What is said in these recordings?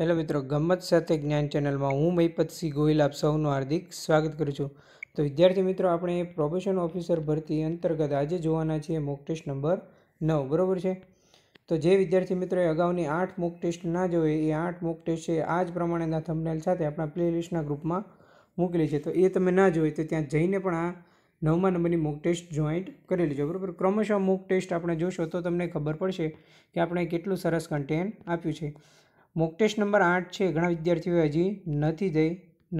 hello મિત્રો ગમત સાથે જ્ઞાન ચેનલમાં હું મહિપતસિંહ ગોહિલ આપ સૌનું હાર્દિક સ્વાગત કરું છું તો વિદ્યાર્થી મિત્રો આપણે પ્રોબેશન ઓફિસર ભરતી અંતર્ગત આજે જોવાના છીએ મોક ટેસ્ટ નંબર નવ બરાબર છે તો જે વિદ્યાર્થી મિત્રોએ અગાઉની આઠ મોક ટેસ્ટ ના જોઈએ એ આઠ મોક ટેસ્ટ છે આ જ પ્રમાણેના થંબનેલ સાથે આપણા પ્લેલિસ્ટના ગ્રુપમાં મોકલી છે તો એ તમે ના જોઈએ તો ત્યાં જઈને પણ આ નવમા નંબરની મોક ટેસ્ટ જોઈન્ટ કરી લેજો બરાબર ક્રમશઃ મોક ટેસ્ટ આપણે જોશો તો તમને ખબર પડશે કે આપણે કેટલું સરસ કન્ટેન્ટ આપ્યું છે મોક ટેસ્ટ નંબર આઠ છે ઘણા વિદ્યાર્થીઓએ હજી નથી જઈ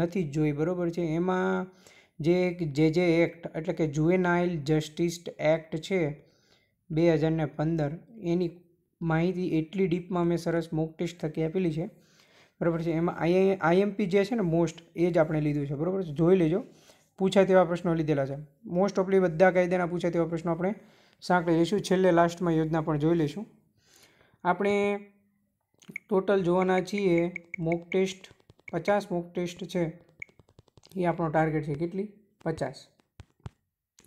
નથી જોઈ બરાબર છે એમાં જે એક જે જે એક્ટ એટલે કે જુએનાઇલ જસ્ટિસ એક્ટ છે બે હજારને પંદર એની માહિતી એટલી ડીપમાં મેં સરસ મોક ટેસ્ટ થકી આપેલી છે બરાબર છે એમાં આઈ આઈએમપી જે છે ને મોસ્ટ એ જ આપણે લીધું છે બરાબર છે જોઈ લેજો પૂછાય તેવા પ્રશ્નો લીધેલા છે મોસ્ટ ઓફલી બધા કાયદાના પૂછાય તેવા પ્રશ્નો આપણે સાંકળી લઈશું છેલ્લે લાસ્ટમાં યોજના પણ જોઈ લઈશું આપણે ટોટલ જોવાના છીએ મોક ટેસ્ટ પચાસ મોક ટેસ્ટ છે એ આપણો ટાર્ગેટ છે કેટલી પચાસ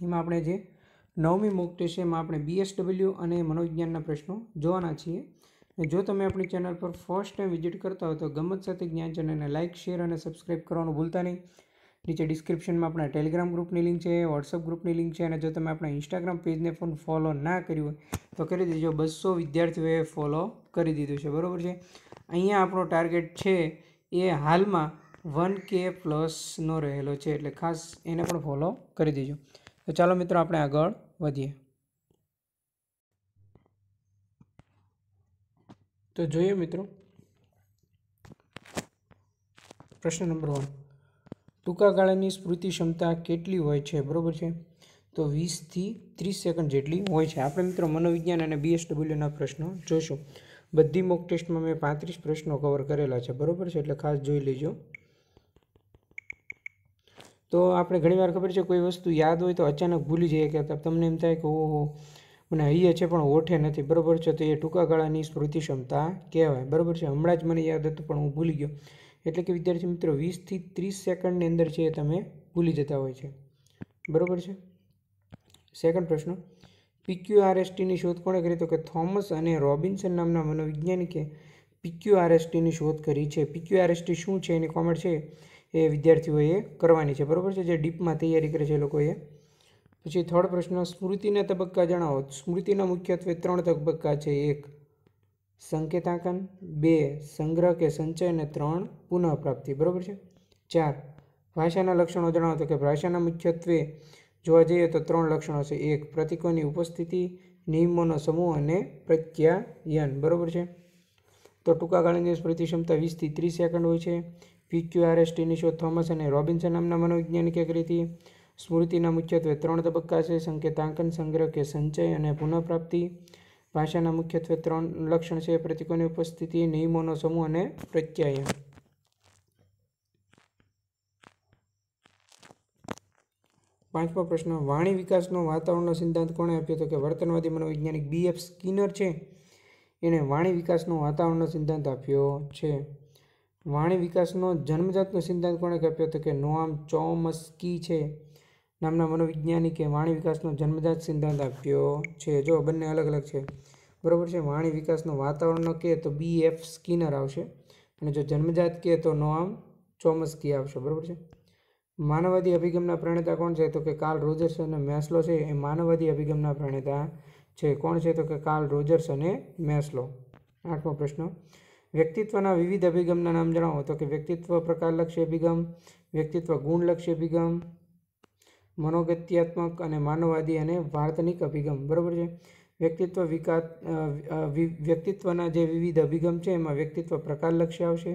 એમાં આપણે જે નવમી મોક ટેસ્ટ છે એમાં આપણે બીએસડબલ્યુ અને મનોવિજ્ઞાનના પ્રશ્નો જોવાના છીએ અને જો તમે આપણી ચેનલ પર ફર્સ્ટ ટાઈમ વિઝિટ કરતા હો તો ગમત સાથે જ્ઞાન ચેનલને લાઇક શેર અને સબસ્ક્રાઈબ કરવાનું ભૂલતા નહીં નીચે ડિસ્ક્રિપ્શનમાં આપણા ટેલિગ્રામ ગ્રુપની લિંક છે વોટ્સઅપ ગ્રુપની લિંક છે અને જો તમે આપણા ઇન્સ્ટાગ્રામ પેજને પણ ફોલો ના કર્યું હોય તો કરી દેજો બસો વિદ્યાર્થીઓએ ફોલો કરી દીધું છે બરાબર છે અહીંયા આપણો ટાર્ગેટ છે એ હાલમાં વન કે પ્લસનો રહેલો છે એટલે ખાસ એને પણ ફોલો કરી દેજો તો ચાલો મિત્રો આપણે આગળ વધીએ તો જોઈએ મિત્રો પ્રશ્ન નંબર વન ટૂંકા ગાળાની સ્મૃતિ ક્ષમતા કેટલી હોય છે બરાબર છે તો વીસથી ત્રીસ સેકન્ડ જેટલી હોય છે આપણે મિત્રો મનોવિજ્ઞાન અને બીએસડબલ્યુના પ્રશ્નો જોઈશું બધી મોક ટેસ્ટમાં મેં પાંત્રીસ પ્રશ્નો કવર કરેલા છે બરાબર છે એટલે ખાસ જોઈ લેજો તો આપણે ઘણીવાર ખબર છે કોઈ વસ્તુ યાદ હોય તો અચાનક ભૂલી જઈએ કે તમને એમ થાય કે ઓહો મને હૈયે છે પણ ઓઠે નથી બરાબર છે તો એ ટૂંકા ગાળાની સ્મૃતિ ક્ષમતા કહેવાય બરાબર છે હમણાં જ મને યાદ હતું પણ હું ભૂલી ગયો એટલે કે વિદ્યાર્થી મિત્રો વીસથી ત્રીસ સેકન્ડની અંદર છે એ તમે ભૂલી જતા હોય છે બરાબર છે સેકન્ડ પ્રશ્ન પીક્યુઆરએસટીની શોધ કોણે કરી તો કે થોમસ અને રોબિન્સન નામના મનોવૈજ્ઞાનિકે પીક્યુઆરએસટીની શોધ કરી છે પીક્યુઆરએસટી શું છે એની કોમેન્ટ છે એ વિદ્યાર્થીઓએ કરવાની છે બરાબર છે જે ડીપમાં તૈયારી કરે છે લોકોએ પછી થર્ડ પ્રશ્ન સ્મૃતિના તબક્કા જણાવો સ્મૃતિના મુખ્યત્વે ત્રણ તબક્કા છે એક સંકેતાંકન બે સંગ્રહ કે સંચય અને ત્રણ પુનઃપ્રાપ્તિ બરાબર છે ચાર ભાષાના લક્ષણો જણાવો તો કે ભાષાના મુખ્યત્વે જોવા જઈએ તો ત્રણ લક્ષણો છે એક પ્રતિકોની ઉપસ્થિતિ નિયમોનો સમૂહ અને પ્રત્યાયન બરાબર છે તો ટૂંકા ગાળાની સ્મૃતિ ક્ષમતા વીસથી ત્રીસ સેકન્ડ હોય છે પીક્યુઆરએસ ટીનિશો થોમસ અને રોબિન્સન નામના મનોવૈજ્ઞાનિકે કરી હતી સ્મૃતિના મુખ્યત્વે ત્રણ તબક્કા છે સંકેતાંકન સંગ્રહ કે સંચય અને પુનઃપ્રાપ્તિ ભાષાના મુખ્યત્વે ત્રણ લક્ષણ છે પ્રતિકોની ઉપસ્થિતિ નિયમોનો સમૂહ અને પ્રત્યય પાંચમો પ્રશ્ન વાણી વિકાસનો વાતાવરણનો સિદ્ધાંત કોણે આપ્યો હતો કે વર્તનવાદી મનોવૈજ્ઞાનિક બી એફ સ્કિનર છે એણે વાણી વિકાસનો વાતાવરણનો સિદ્ધાંત આપ્યો છે વાણી વિકાસનો જન્મજાતનો સિદ્ધાંત કોણે આપ્યો હતો કે નોઆમ ચોમસ્કી છે નામના મનોવૈજ્ઞાનિકે વાણી વિકાસનો જન્મજાત સિદ્ધાંત આપ્યો છે જો બંને અલગ અલગ છે બરાબર છે વાણી વિકાસનું વાતાવરણનો કહે તો બી એફ સ્કિનર આવશે અને જો જન્મજાત કહે તો નોઆમ ચોમસ્કી આવશે બરાબર છે માનવવાદી અભિગમના પ્રણેતા કોણ છે તો કે કાર્લ રોજર્સ અને મેસ્લો છે એ માનવવાદી અભિગમના પ્રણેતા છે કોણ છે તો કે કાર્લ રોજર્સ અને મેસ્લો આઠમો પ્રશ્ન વ્યક્તિત્વના વિવિધ અભિગમના નામ જણાવો તો કે વ્યક્તિત્વ પ્રકારલક્ષી અભિગમ વ્યક્તિત્વ ગુણલક્ષી અભિગમ મનોગત્યાત્મક અને માનવવાદી અને વાર્તનિક અભિગમ બરાબર છે વ્યક્તિત્વ વિકાસ વ્યક્તિત્વના જે વિવિધ અભિગમ છે એમાં વ્યક્તિત્વ પ્રકારલક્ષી આવશે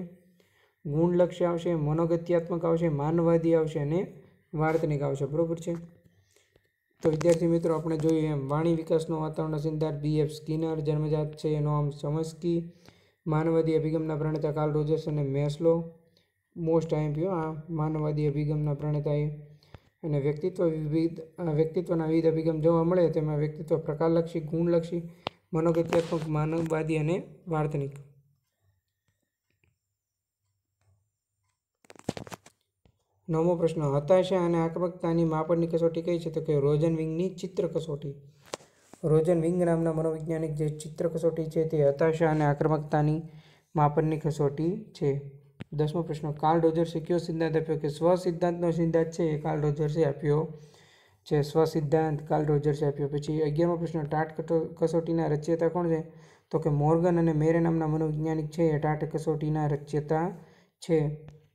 ગુણલક્ષી આવશે મનોગત્યાત્મક આવશે માનવાદી આવશે અને વાર્તનિક આવશે બરાબર છે તો વિદ્યાર્થી મિત્રો આપણે જોઈએ એમ વાણી વિકાસનો વાતાવરણ સિદ્ધાર્થ બી એફ સ્કિનર જન્મજાત છે એનો આમ સમસ્કી માનવાદી અભિગમના પ્રણેતા કાર્લ રોજર્સ અને મેસ્લો મોસ્ટ આઈમ્પીઓ આ માનવાદી અભિગમના પ્રણેતા એ અને વ્યક્તિત્વ વિવિધ વ્યક્તિત્વના વિવિધ અભિગમ જોવા મળે તેમાં વ્યક્તિત્વ પ્રકારલક્ષી ગુણલક્ષી મનોગત્યાત્મક માનવવાદી અને વાર્તનિક નવમો પ્રશ્ન હતાશા અને આક્રમકતાની માપણની કસોટી કઈ છે તો કે રોજન વિંગની ચિત્ર કસોટી રોજન વિંગ નામના મનોવૈજ્ઞાનિક જે ચિત્ર કસોટી છે તે હતાશા અને આક્રમકતાની માપનની કસોટી છે દસમો પ્રશ્ન કાર્લ રોજર્સે કયો સિદ્ધાંત આપ્યો કે સ્વ સિદ્ધાંતનો સિદ્ધાંત છે એ કાર્લ રોજર્સે આપ્યો છે સ્વ સિદ્ધાંત કાર્લ રોજર્સે આપ્યો પછી અગિયારમો પ્રશ્ન ટાટ કસોટીના રચયતા કોણ છે તો કે મોર્ગન અને મેરે નામના મનોવૈજ્ઞાનિક છે એ ટાટ કસોટીના રચયતા છે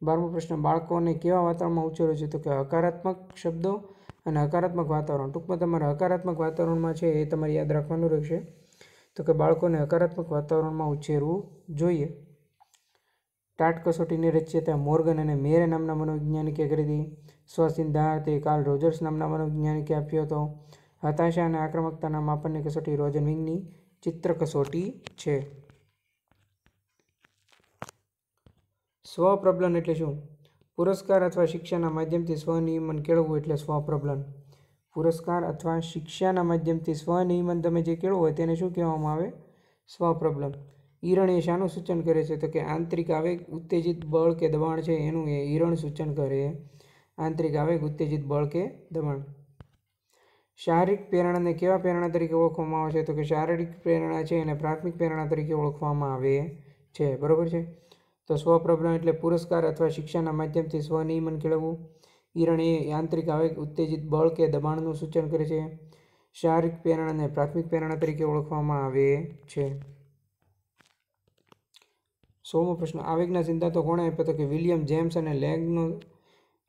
બારમો પ્રશ્ન બાળકોને કેવા વાતાવરણમાં ઉછેરો છે તો કે હકારાત્મક શબ્દો અને હકારાત્મક વાતાવરણ ટૂંકમાં તમારે હકારાત્મક વાતાવરણમાં છે એ તમારે યાદ રાખવાનું રહેશે તો કે બાળકોને હકારાત્મક વાતાવરણમાં ઉછેરવું જોઈએ ટાટ કસોટીની રચયતા મોર્ગન અને મેરે નામના મનોવૈજ્ઞાનિકે કરી હતી સ્વસિદ્ધાંત તે કાર્લ રોજર્સ નામના મનોવૈજ્ઞાનિકે આપ્યો હતો હતાશા અને આક્રમકતાના માપનની કસોટી રોજન વિંગની ચિત્ર કસોટી છે સ્વપ્રબલન એટલે શું પુરસ્કાર અથવા શિક્ષાના માધ્યમથી સ્વનિયમન કેળવવું એટલે સ્વપ્રબલન પુરસ્કાર અથવા શિક્ષાના માધ્યમથી સ્વનિયમન તમે જે કેળવો હોય તેને શું કહેવામાં આવે સ્વપ્રબલન ઈરણ એ શાનું સૂચન કરે છે તો કે આંતરિક આવેગ ઉત્તેજિત બળ કે દબાણ છે એનું એ ઈરણ સૂચન કરે આંતરિક આવેગ ઉત્તેજિત બળ કે દબાણ શારીરિક પ્રેરણાને કેવા પ્રેરણા તરીકે ઓળખવામાં આવે છે તો કે શારીરિક પ્રેરણા છે એને પ્રાથમિક પ્રેરણા તરીકે ઓળખવામાં આવે છે બરાબર છે તો સ્વપ્રભના એટલે પુરસ્કાર અથવા શિક્ષાના માધ્યમથી સ્વનિયમન કેળવવું ઈરણ એ આંતરિક આવેગ ઉત્તેજિત બળ કે દબાણનું સૂચન કરે છે શારીરિક પ્રેરણાને પ્રાથમિક પ્રેરણા તરીકે ઓળખવામાં આવે છે સોમો પ્રશ્ન આવેગના સિદ્ધાંતો કોણે આપ્યા તો કે વિલિયમ જેમ્સ અને લેંગનો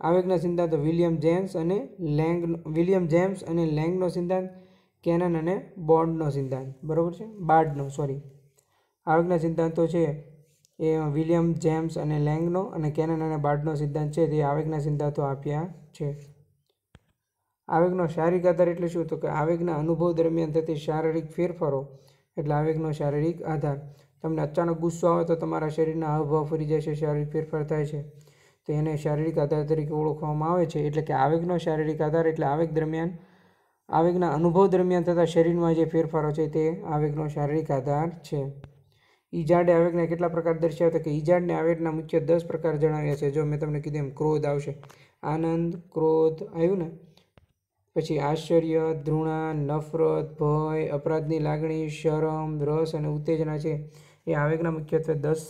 આવેગના સિદ્ધાંતો વિલિયમ જેમ્સ અને લેંગ વિલિયમ જેમ્સ અને લેંગનો સિદ્ધાંત કેનન અને બોન્ડનો સિદ્ધાંત બરાબર છે બાર્ડનો સોરી આવેગના સિદ્ધાંતો છે એ વિલિયમ જેમ્સ અને લેંગનો અને કેનન અને બાર્ડનો સિદ્ધાંત છે તે આવેગના સિદ્ધાંતો આપ્યા છે આવેગનો શારીરિક આધાર એટલે શું તો કે આવેગના અનુભવ દરમિયાન થતી શારીરિક ફેરફારો એટલે આવેગનો શારીરિક આધાર તમને અચાનક ગુસ્સો આવે તો તમારા શરીરના હાવભાવ ફરી જાય છે શારીરિક ફેરફાર થાય છે તો એને શારીરિક આધાર તરીકે ઓળખવામાં આવે છે એટલે કે આવેગનો શારીરિક આધાર એટલે આવેગ દરમિયાન આવેગના અનુભવ દરમિયાન થતા શરીરમાં જે ફેરફારો છે તે આવેગનો શારીરિક આધાર છે ઈજાડે આવેગના કેટલા પ્રકાર દર્શાવે કે ઈજાડને આવેગના મુખ્ય દસ પ્રકાર જણાવ્યા છે જો મેં તમને કીધું એમ ક્રોધ આવશે આનંદ ક્રોધ આવ્યું ને પછી આશ્ચર્ય ધૃણા નફરત ભય અપરાધની લાગણી શરમ રસ અને ઉત્તેજના છે એ આવેગના મુખ્યત્વે દસ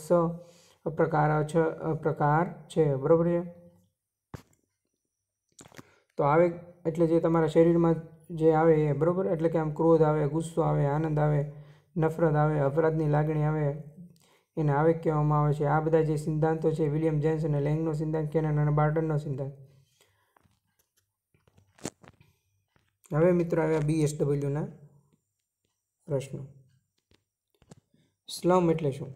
પ્રકાર છે પ્રકાર છે બરાબર છે તો આવેગ એટલે જે તમારા શરીરમાં જે આવે એ બરાબર એટલે કે આમ ક્રોધ આવે ગુસ્સો આવે આનંદ આવે નફરત આવે અપરાધની લાગણી આવે એને આવેગ કહેવામાં આવે છે આ બધા જે સિદ્ધાંતો છે વિલિયમ જેમ્સ અને લેંગનો સિદ્ધાંત કેનન અને બાર્ટનનો સિદ્ધાંત હવે મિત્રો આવ્યા બીએસડબલ્યુના પ્રશ્નો સ્લમ એટલે શું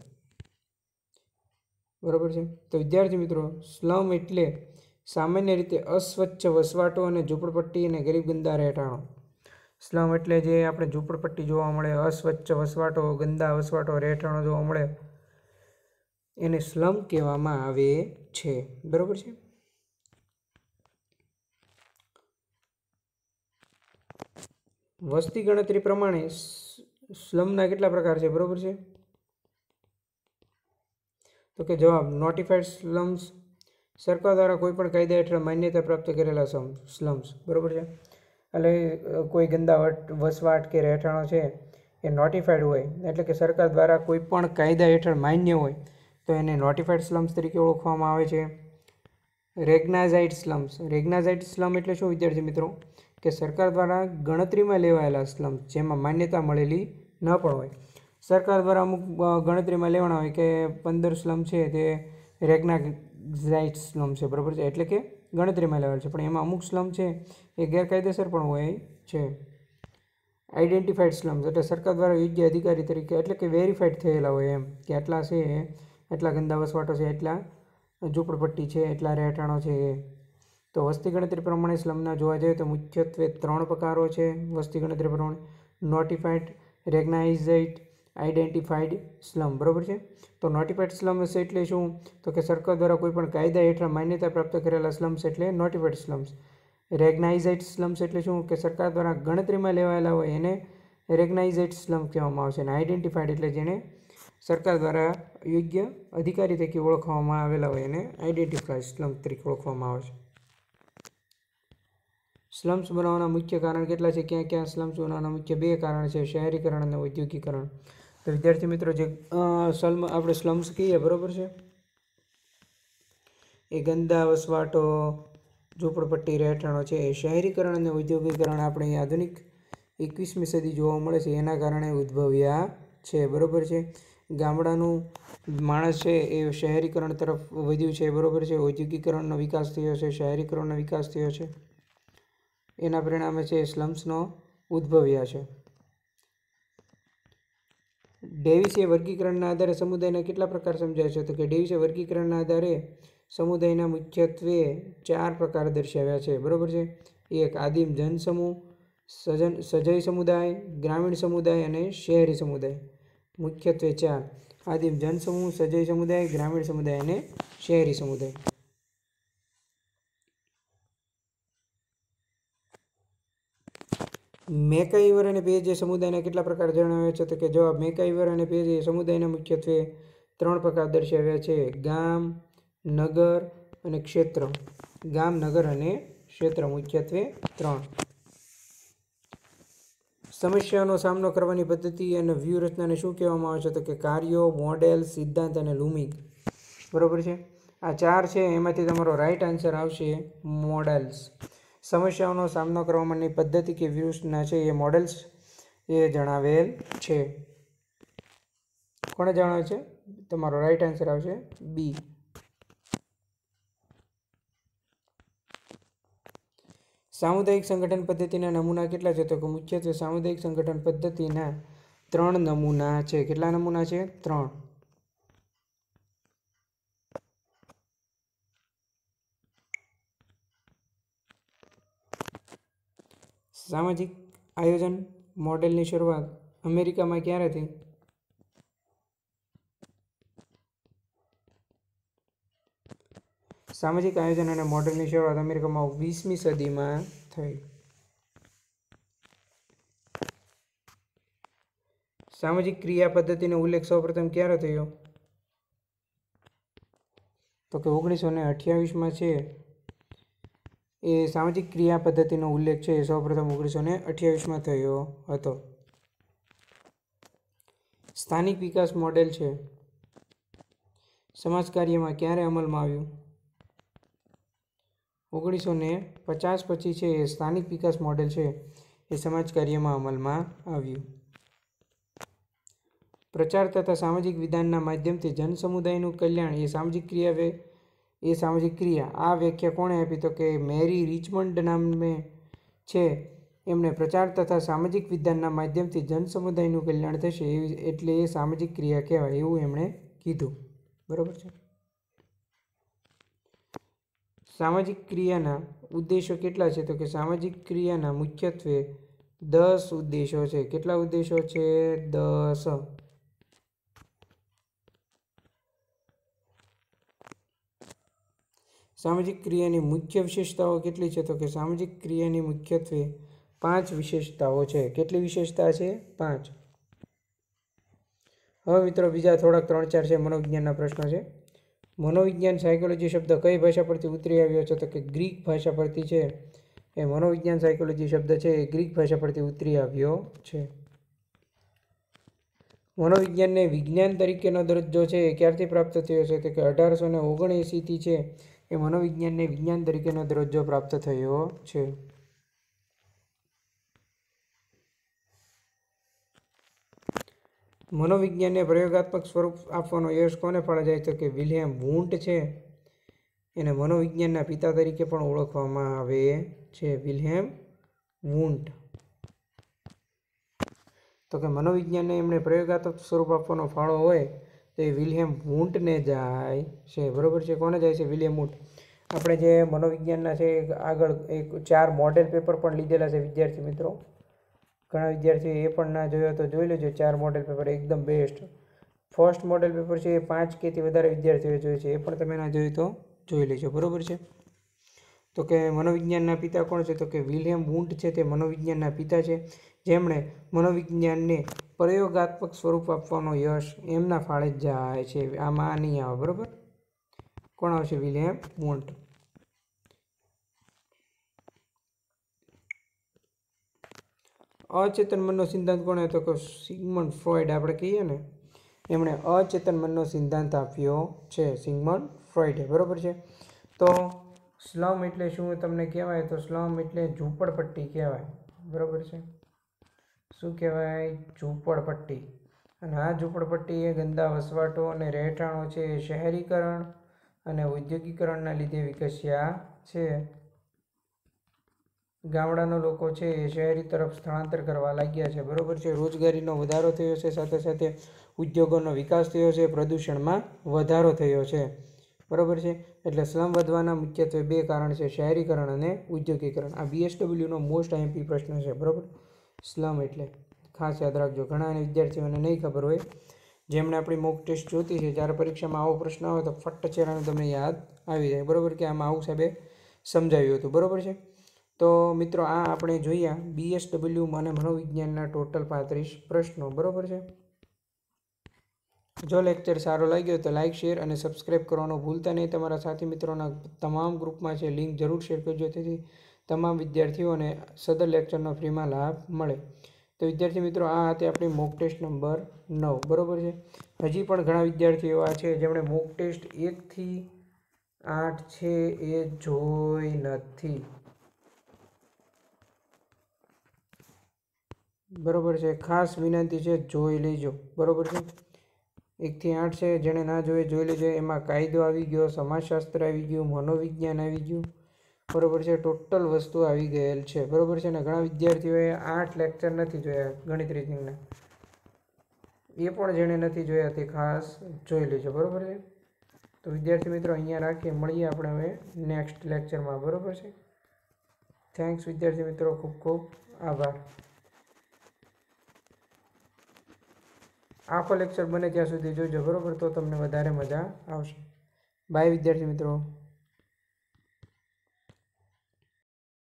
બરાબર છે તો વિદ્યાર્થી મિત્રો સ્લમ એટલે સામાન્ય રીતે અસ્વચ્છ વસવાટો અને ઝૂંપડપટ્ટી અને ગરીબ ગંદા રહેઠાણો સ્લમ એટલે જે આપણે ઝૂંપડપટ્ટી જોવા મળે અસ્વચ્છ વસવાટો ગંદા વસવાટો રહેઠાણો જોવા મળે એને સ્લમ કહેવામાં આવે છે બરાબર છે વસ્તી ગણતરી પ્રમાણે સ્લમના કેટલા પ્રકાર છે બરાબર છે તો કે જવાબ નોટિફાઈડ સ્લમ્સ સરકાર દ્વારા કોઈપણ કાયદા હેઠળ માન્યતા પ્રાપ્ત કરેલા સ્લમ્સ બરાબર છે એટલે કોઈ ગંદાવટ વસવાટ કે રહેઠાણો છે એ નોટિફાઈડ હોય એટલે કે સરકાર દ્વારા કોઈપણ કાયદા હેઠળ માન્ય હોય તો એને નોટિફાઈડ સ્લમ્સ તરીકે ઓળખવામાં આવે છે રેગ્નાઝાઇડ સ્લમ્સ રેગ્નાઝાઇડ સ્લમ એટલે શું વિદ્યાર્થી મિત્રો કે સરકાર દ્વારા ગણતરીમાં લેવાયેલા સ્લમ જેમાં માન્યતા મળેલી ન પણ હોય સરકાર દ્વારા અમુક ગણતરીમાં લેવાના હોય કે પંદર સ્લમ છે તે ઝાઇટ સ્લમ છે બરાબર છે એટલે કે ગણતરીમાં લેવાયેલ છે પણ એમાં અમુક સ્લમ છે એ ગેરકાયદેસર પણ હોય છે આઈડેન્ટિફાઈડ સ્લમ્સ એટલે સરકાર દ્વારા યોગ્ય અધિકારી તરીકે એટલે કે વેરીફાઈડ થયેલા હોય એમ કે આટલા છે એટલા ગંદા વસવાટો છે એટલા ઝૂંપડપટ્ટી છે એટલા રહેઠાણો છે એ તો વસ્તી ગણતરી પ્રમાણે સ્લમના જોવા જઈએ તો મુખ્યત્વે ત્રણ પ્રકારો છે વસ્તી ગણતરી પ્રમાણે નોટિફાઈડ રેગ્નાઇઝાઇટ આઈડેન્ટિફાઈડ સ્લમ બરાબર છે તો નોટિફાઈડ સ્લમ્સ એટલે શું તો કે સરકાર દ્વારા કોઈપણ કાયદા હેઠળ માન્યતા પ્રાપ્ત કરેલા સ્લમ્સ એટલે નોટિફાઈડ સ્લમ્સ રેગ્નાઇઝાઇડ સ્લમ્સ એટલે શું કે સરકાર દ્વારા ગણતરીમાં લેવાયેલા હોય એને રેગ્નાઇઝાઇડ સ્લમ કહેવામાં આવશે અને આઈડેન્ટિફાઈડ એટલે જેને સરકાર દ્વારા યોગ્ય અધિકારી તરીકે ઓળખવામાં આવેલા હોય એને આઈડેન્ટિફાઈડ સ્લમ તરીકે ઓળખવામાં આવે છે સ્લમ્સ બનાવવાના મુખ્ય કારણ કેટલા છે ક્યાં ક્યાં સ્લમ્સ બનાવવાના મુખ્ય બે કારણ છે શહેરીકરણ અને ઔદ્યોગિકરણ વિદ્યાર્થી મિત્રો જે સલમ આપણે સ્લમ્સ કહીએ બરાબર છે એ ગંદા વસવાટો ઝૂંપડપટ્ટી રહેઠાણો છે એ શહેરીકરણ અને ઉદ્યોગીકરણ આપણે આધુનિક એકવીસમી સદી જોવા મળે છે એના કારણે ઉદ્ભવ્યા છે બરાબર છે ગામડાનું માણસ છે એ શહેરીકરણ તરફ વધ્યું છે બરાબર છે ઔદ્યોગિકરણનો વિકાસ થયો છે શહેરીકરણનો વિકાસ થયો છે એના પરિણામે છે સ્લમ્સનો ઉદ્ભવ્યા છે ડેવિસે વર્ગીકરણના આધારે સમુદાયના કેટલા પ્રકાર સમજાય છે તો કે ડેવિસે વર્ગીકરણના આધારે સમુદાયના મુખ્યત્વે ચાર પ્રકાર દર્શાવ્યા છે બરાબર છે એક આદિમ જનસમૂહ સજન સજય સમુદાય ગ્રામીણ સમુદાય અને શહેરી સમુદાય મુખ્યત્વે ચાર આદિમ જનસમૂહ સજય સમુદાય ગ્રામીણ સમુદાય અને શહેરી સમુદાય મેકાઈવર અને પેજ એ સમુદાયના કેટલા પ્રકાર જણાવ્યા છે તો કે જવાબ મેકાઈવર અને પેજ એ સમુદાયના મુખ્યત્વે ત્રણ પ્રકાર દર્શાવ્યા છે ગામ નગર અને ક્ષેત્ર ગામ નગર અને ક્ષેત્ર મુખ્યત્વે ત્રણ સમસ્યાનો સામનો કરવાની પદ્ધતિ અને વ્યૂહરચનાને શું કહેવામાં આવે છે તો કે કાર્યો મોડેલ સિદ્ધાંત અને લૂમિંગ બરાબર છે આ ચાર છે એમાંથી તમારો રાઈટ આન્સર આવશે મોડેલ્સ સમસ્યાઓનો સામનો કરવા માટેની પદ્ધતિ કે વ્યૂઝના છે એ મોડેલ્સ એ જણાવેલ છે કોણે જણાવ્યું છે તમારો રાઈટ આન્સર આવશે બી સામુદાયિક સંગઠન પદ્ધતિના નમૂના કેટલા છે તો કે મુખ્યત્વે સામુદાયિક સંગઠન પદ્ધતિના ત્રણ નમૂના છે કેટલા નમૂના છે ત્રણ સામાજિક આયોજન મોડેલની શરૂઆત અમેરિકામાં ક્યારે થઈ સામાજિક આયોજન અને મોડેલની શરૂઆત અમેરિકામાં વીસમી સદીમાં થઈ સામાજિક ક્રિયા પદ્ધતિનો ઉલ્લેખ સૌપ્રથમ ક્યારે થયો તો કે ઓગણીસો ને અઠ્યાવીસમાં છે એ સામાજિક ક્રિયા પદ્ધતિનો ઉલ્લેખ છે એ સૌપ્રથમ ઓગણીસો ને અઠ્યાવીસમાં થયો હતો સ્થાનિક વિકાસ મોડેલ છે સમાજ કાર્યમાં ક્યારે અમલમાં આવ્યું ઓગણીસો ને પચાસ પછી છે એ સ્થાનિક વિકાસ મોડેલ છે એ સમાજ કાર્યમાં અમલમાં આવ્યું પ્રચાર તથા સામાજિક વિધાનના માધ્યમથી જનસમુદાયનું કલ્યાણ એ સામાજિક ક્રિયા એ સામાજિક ક્રિયા આ વ્યાખ્યા કોણે આપી તો કે મેરી રિચમન્ડ નામે છે એમણે પ્રચાર તથા સામાજિક વિજ્ઞાનના માધ્યમથી જનસમુદાયનું કલ્યાણ થશે એવી એટલે એ સામાજિક ક્રિયા કહેવાય એવું એમણે કીધું બરાબર છે સામાજિક ક્રિયાના ઉદ્દેશો કેટલા છે તો કે સામાજિક ક્રિયાના મુખ્યત્વે દસ ઉદ્દેશો છે કેટલા ઉદ્દેશો છે દસ સામાજિક ક્રિયાની મુખ્ય વિશેષતાઓ કેટલી છે તો કે સામાજિક ક્રિયાની મુખ્યત્વે પાંચ વિશેષતાઓ છે કેટલી વિશેષતા છે પાંચ હવે મિત્રો બીજા થોડાક ત્રણ ચાર છે મનોવિજ્ઞાનના પ્રશ્નો છે મનોવિજ્ઞાન સાયકોલોજી શબ્દ કઈ ભાષા પરથી ઉતરી આવ્યો છે તો કે ગ્રીક ભાષા પરથી છે એ મનોવિજ્ઞાન સાયકોલોજી શબ્દ છે એ ગ્રીક ભાષા પરથી ઉતરી આવ્યો છે મનોવિજ્ઞાનને વિજ્ઞાન તરીકેનો દરજ્જો છે એ ક્યારથી પ્રાપ્ત થયો છે તો કે અઢારસો ને ઓગણએંસીથી છે એ મનોવિજ્ઞાનને વિજ્ઞાન તરીકેનો દરજ્જો પ્રાપ્ત થયો છે મનોવિજ્ઞાનને પ્રયોગાત્મક સ્વરૂપ આપવાનો યશ કોને ફાળે જાય તો કે વિલિયમ વૂંટ છે એને મનોવિજ્ઞાનના પિતા તરીકે પણ ઓળખવામાં આવે છે વિલિયમ વૂંટ તો કે મનોવિજ્ઞાનને એમણે પ્રયોગાત્મક સ્વરૂપ આપવાનો ફાળો હોય તો એ વિલિયમ વૂંટને જાય છે બરાબર છે કોને જાય છે વિલિયમ વૂંટ આપણે જે મનોવિજ્ઞાનના છે આગળ એક ચાર મોડેલ પેપર પણ લીધેલા છે વિદ્યાર્થી મિત્રો ઘણા વિદ્યાર્થીઓ એ પણ ના જોયો તો જોઈ લેજો ચાર મોડેલ પેપર એકદમ બેસ્ટ ફર્સ્ટ મોડેલ પેપર છે એ પાંચ કેથી વધારે વિદ્યાર્થીઓએ જોયું છે એ પણ તમે ના જોયું તો જોઈ લેજો બરાબર છે તો કે મનોવિજ્ઞાનના પિતા કોણ છે તો કે વિલિયમ વુન્ટ છે તે મનોવિજ્ઞાનના પિતા છે જેમણે મનોવિજ્ઞાનને પ્રયોગાત્મક સ્વરૂપ આપવાનો યશ એમના ફાળે જ જાય છે આમાં નહીં આવે બરાબર કોણ આવશે વિલિયમ મોન્ટ અચેતન મનનો સિદ્ધાંત કોણે હતો કે સિગમન ફ્રોઇડ આપણે કહીએ ને એમણે અચેતન મનનો સિદ્ધાંત આપ્યો છે સિગમન ફ્રોઇડે બરાબર છે તો સ્લમ એટલે શું તમને કહેવાય તો સ્લમ એટલે ઝૂંપડપટ્ટી કહેવાય બરાબર છે શું કહેવાય ઝૂંપડપટ્ટી અને આ ઝૂંપડપટ્ટી એ ગંદા વસવાટો અને રહેઠાણો છે એ શહેરીકરણ અને ઔદ્યોગિકરણના લીધે વિકસ્યા છે ગામડાના લોકો છે એ શહેરી તરફ સ્થળાંતર કરવા લાગ્યા છે બરાબર છે રોજગારીનો વધારો થયો છે સાથે સાથે ઉદ્યોગોનો વિકાસ થયો છે પ્રદૂષણમાં વધારો થયો છે બરાબર છે એટલે સ્લમ વધવાના મુખ્યત્વે બે કારણ છે શહેરીકરણ અને ઉદ્યોગીકરણ આ બીએસડબલ્યુનો મોસ્ટ આઈએમપી પ્રશ્ન છે બરાબર સ્લમ એટલે ખાસ યાદ રાખજો ઘણા વિદ્યાર્થીઓને નહીં ખબર હોય જેમણે આપણી મોક ટેસ્ટ જોતી છે જ્યારે પરીક્ષામાં આવો પ્રશ્ન આવે તો ફટ્ટ ચહેરાનું તમને યાદ આવી જાય બરાબર કે આમાં આવું સાહેબે સમજાવ્યું હતું બરાબર છે તો મિત્રો આ આપણે જોઈએ બીએસડબલ્યુ અને મનોવિજ્ઞાનના ટોટલ પાંત્રીસ પ્રશ્નો બરાબર છે જો લેક્ચર સારો લાગ્યો તો લાઇક શેર અને સબસ્ક્રાઇબ કરવાનો ભૂલતા નહીં તમારા સાથી મિત્રોના તમામ ગ્રુપમાં છે લિંક જરૂર શેર કરજો તેથી તમામ વિદ્યાર્થીઓને સદર લેક્ચરનો ફ્રીમાં લાભ મળે તો વિદ્યાર્થી મિત્રો આ હતી આપણી મોક ટેસ્ટ નંબર નવ બરાબર છે હજી પણ ઘણા વિદ્યાર્થીઓ એવા છે જેમણે મોક ટેસ્ટ એકથી આઠ છે એ જોઈ નથી બરાબર છે ખાસ વિનંતી છે જોઈ લેજો બરાબર છે એકથી આઠ છે જેણે ના જોઈએ જોઈ લેજો એમાં કાયદો આવી ગયો સમાજશાસ્ત્ર આવી ગયું મનોવિજ્ઞાન આવી ગયું બરોબર છે ટોટલ વસ્તુ આવી ગયેલ છે બરોબર છે ને ઘણા વિદ્યાર્થીઓએ આઠ લેક્ચર નથી જોયા ગણિત રીતિંગના એ પણ જેણે નથી જોયા તે ખાસ જોઈ લેજો બરાબર છે તો વિદ્યાર્થી મિત્રો અહીંયા રાખીએ મળીએ આપણે હવે નેક્સ્ટ લેક્ચરમાં બરાબર છે થેન્ક્સ વિદ્યાર્થી મિત્રો ખૂબ ખૂબ આભાર આખો લેક્ચર બને ત્યાં સુધી જોજો બરાબર તો તમને વધારે મજા આવશે બાય વિદ્યાર્થી મિત્રો